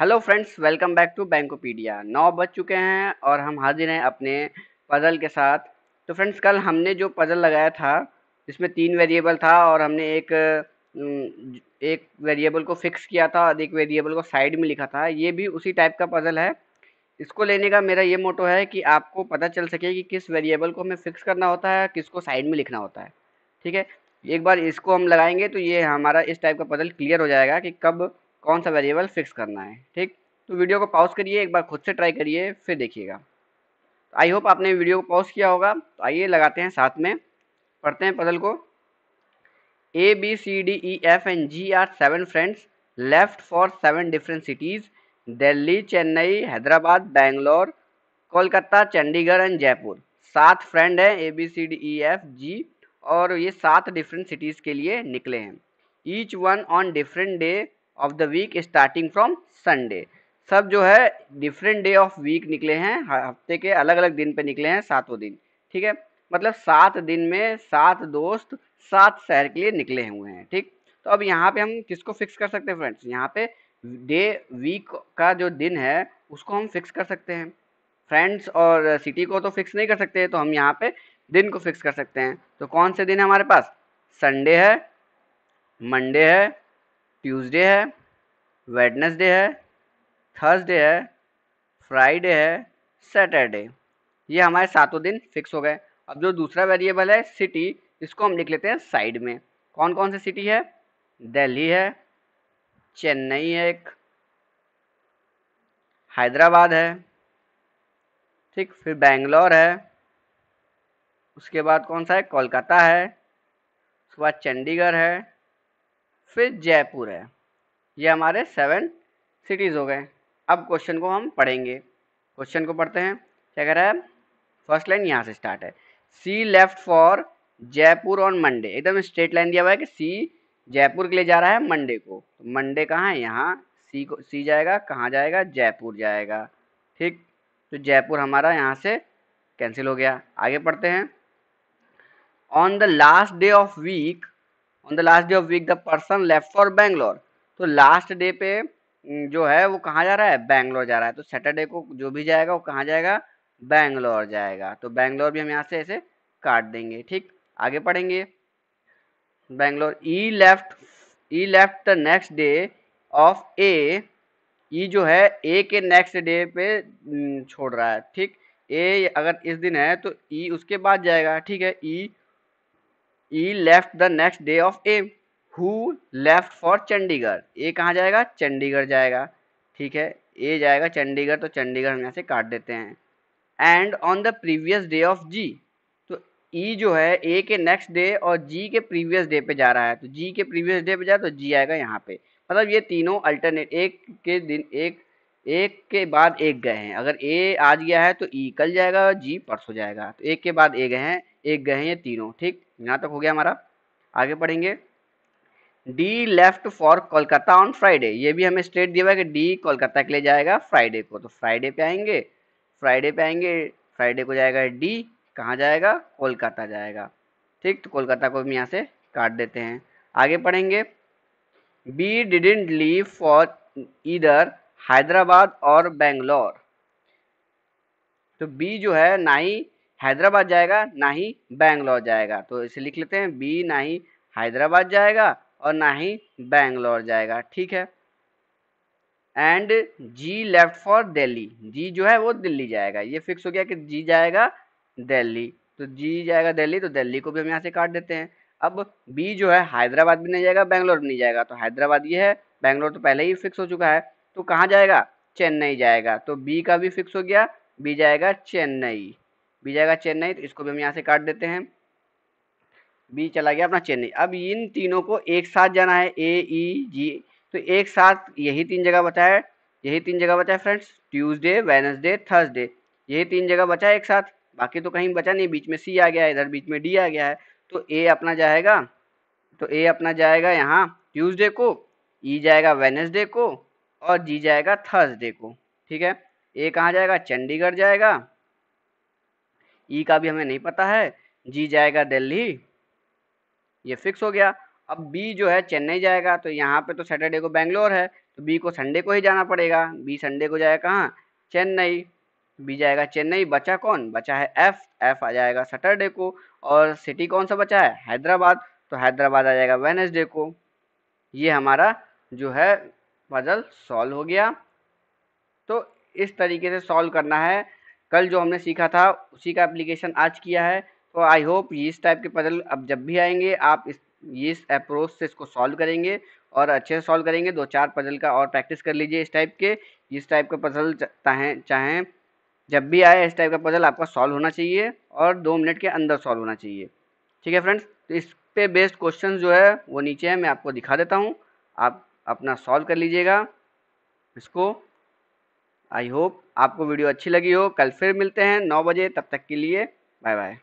hello friends welcome back to Bankopedia नौ बज चुके हैं और हम हाजिर हैं अपने पज़ल के साथ तो फ्रेंड्स कल हमने जो पज़ल लगाया था जिसमें तीन वेरिएबल था और हमने एक एक वेरिएबल को फिक्स किया था और एक वेरिएबल को साइड में लिखा था ये भी उसी टाइप का पज़ल है इसको लेने का मेरा ये मोटो है कि आपको पता चल सके कि किस वेरिएबल को हमें फ़िक्स करना होता है किसको साइड में लिखना होता है ठीक है एक बार इसको हम लगाएंगे तो ये हमारा इस टाइप का पज़ल क्लियर हो जाएगा कि कब कौन सा वेरिएबल फिक्स करना है ठीक तो वीडियो को पॉज करिए एक बार खुद से ट्राई करिए फिर देखिएगा तो आई होप आपने वीडियो को पॉज किया होगा तो आइए लगाते हैं साथ में पढ़ते हैं पदल को A B C D E F and G are seven friends left for seven different cities Delhi Chennai Hyderabad Bangalore Kolkata Chandigarh and Jaipur सात फ्रेंड हैं A B C D E F G और ये सात डिफरेंट सिटीज़ के लिए निकले हैं each one on different day of the week starting from Sunday सब जो है डिफरेंट डे ऑफ वीक निकले हैं हफ्ते के अलग अलग दिन पे निकले हैं सातों दिन ठीक है मतलब सात दिन में सात दोस्त सात शहर के लिए निकले हुए हैं ठीक तो अब यहाँ पे हम किसको फिक्स कर सकते हैं फ्रेंड्स यहाँ पे डे वीक का जो दिन है उसको हम फिक्स कर सकते हैं फ्रेंड्स और सिटी को तो फिक्स नहीं कर सकते तो हम यहाँ पे दिन को फिक्स कर सकते हैं तो कौन से दिन है हमारे पास संडे है मंडे है ट्यूसडे है वेडनेसडे है थर्सडे है फ्राइडे है सैटरडे ये हमारे सातों दिन फिक्स हो गए अब जो दूसरा वेरिएबल है सिटी इसको हम लिख लेते हैं साइड में कौन कौन से सिटी है दिल्ली है चेन्नई है एक हैदराबाद है ठीक फिर बेंगलोर है उसके बाद कौन सा है कोलकाता है उसके बाद चंडीगढ़ है फिर जयपुर है ये हमारे सेवन सिटीज़ हो गए अब क्वेश्चन को हम पढ़ेंगे क्वेश्चन को पढ़ते हैं क्या कह रहा है फर्स्ट लाइन यहाँ से स्टार्ट है C left for Jaipur on Monday एकदम स्ट्रेट लाइन दिया हुआ है कि सी जयपुर के लिए जा रहा है मंडे को तो मंडे कहाँ है यहाँ सी को सी जाएगा कहाँ जाएगा जयपुर जाएगा ठीक तो जयपुर हमारा यहाँ से कैंसिल हो गया आगे पढ़ते हैं on the last day of week on the last day of week the person left for Bangalore तो लास्ट डे पे जो है वो कहाँ जा रहा है बैंगलोर जा रहा है तो सैटरडे को जो भी जाएगा वो कहाँ जाएगा बैंगलोर जाएगा तो बैंगलोर भी हम यहाँ से ऐसे काट देंगे ठीक आगे पढ़ेंगे Bangalore E left E left the next day of A E जो है ए के नेक्स्ट डे पे छोड़ रहा है ठीक ए अगर इस दिन है तो ई e उसके बाद जाएगा ठीक है E e E left the next day of A who left for Chandigarh A कहाँ जाएगा चंडीगढ़ जाएगा ठीक है ए जाएगा चंडीगढ़ तो चंडीगढ़ हम यहाँ से काट देते हैं and on the previous day of G तो ई e जो है ए के नेक्स्ट डे और जी के प्रीवियस डे पे जा रहा है तो जी के प्रीवियस डे पे जाए तो जी आएगा यहाँ पे मतलब ये तीनों अल्टरनेट एक के दिन एक एक के बाद एक गए हैं अगर ए आज गया है तो ई e कल जाएगा और जी परसों जाएगा तो एक के बाद ए गए हैं एक गए हैं ये तीनों ठीक यहाँ तक हो गया हमारा आगे पढ़ेंगे D left for Kolkata on Friday ये भी हमें स्टेट दिया हुआ है कि डी कोलकाता के लिए जाएगा फ्राइडे को तो फ्राइडे पे आएंगे फ्राइडे पे आएंगे फ्राइडे को जाएगा डी कहाँ जाएगा कोलकाता जाएगा ठीक तो कोलकाता को हम यहाँ से काट देते हैं आगे पढ़ेंगे बी डिडेंट लीव फॉर इधर हैदराबाद और बेंगलोर तो बी जो है ना ही हैदराबाद जाएगा ना ही बैंगलोर जाएगा तो इसे लिख लेते हैं बी ना ही हैदराबाद जाएगा और ना ही बैंगलोर जाएगा ठीक है and G left for Delhi G जो है वो दिल्ली जाएगा ये फिक्स हो गया कि जी जाएगा दिल्ली तो जी जाएगा दिल्ली तो दिल्ली को भी हम यहाँ से काट देते हैं अब बी जो है हैदराबाद भी नहीं जाएगा बैंगलोर भी नहीं जाएगा तो हैदराबाद ये है बैंगलोर तो पहले ही फिक्स हो चुका है तो कहाँ जाएगा चेन्नई जाएगा तो बी का भी फिक्स हो गया बी जाएगा चेन्नई बी जाएगा चेन्नई तो इसको भी हम यहाँ से काट देते हैं बी चला गया अपना चेन्नई अब इन तीनों को एक साथ जाना है ए ई जी तो एक साथ यही तीन जगह बचा है यही तीन जगह बचा है फ्रेंड्स ट्यूसडे वेनसडे थर्सडे यही तीन जगह बचा है एक साथ बाकी तो कहीं बचा नहीं बीच में सी आ गया है इधर बीच में डी आ गया है तो ए अपना जाएगा तो ए अपना जाएगा यहाँ ट्यूसडे को ई जाएगा वेनसडे को और जी जाएगा थर्सडे को ठीक है ए कहाँ जाएगा चंडीगढ़ जाएगा ई e का भी हमें नहीं पता है जी जाएगा दिल्ली ये फिक्स हो गया अब बी जो है चेन्नई जाएगा तो यहाँ पे तो सैटरडे को बेंगलोर है तो बी को संडे को ही जाना पड़ेगा बी संडे को जाएगा कहाँ चेन्नई बी जाएगा चेन्नई बचा कौन बचा है एफ एफ आ जाएगा सैटरडे को और सिटी कौन सा बचा है हैदराबाद तो हैदराबाद आ जाएगा वेनसडे को ये हमारा जो है पजल सॉल्व हो गया तो इस तरीके से सॉल्व करना है कल जो हमने सीखा था उसी का एप्लीकेशन आज किया है तो आई होप इस टाइप के पजल अब जब भी आएंगे आप इस इस अप्रोच से इसको सॉल्व करेंगे और अच्छे से सॉल्व करेंगे दो चार पजल का और प्रैक्टिस कर लीजिए इस टाइप के इस टाइप का पजल चाहें चाहें जब भी आए इस टाइप का पजल आपका सॉल्व होना चाहिए और दो मिनट के अंदर सॉल्व होना चाहिए ठीक है फ्रेंड्स तो इस पे बेस्ड क्वेश्चन जो है वो नीचे है मैं आपको दिखा देता हूँ आप अपना सॉल्व कर लीजिएगा इसको आई होप आपको वीडियो अच्छी लगी हो कल फिर मिलते हैं नौ बजे तब तक के लिए बाय बाय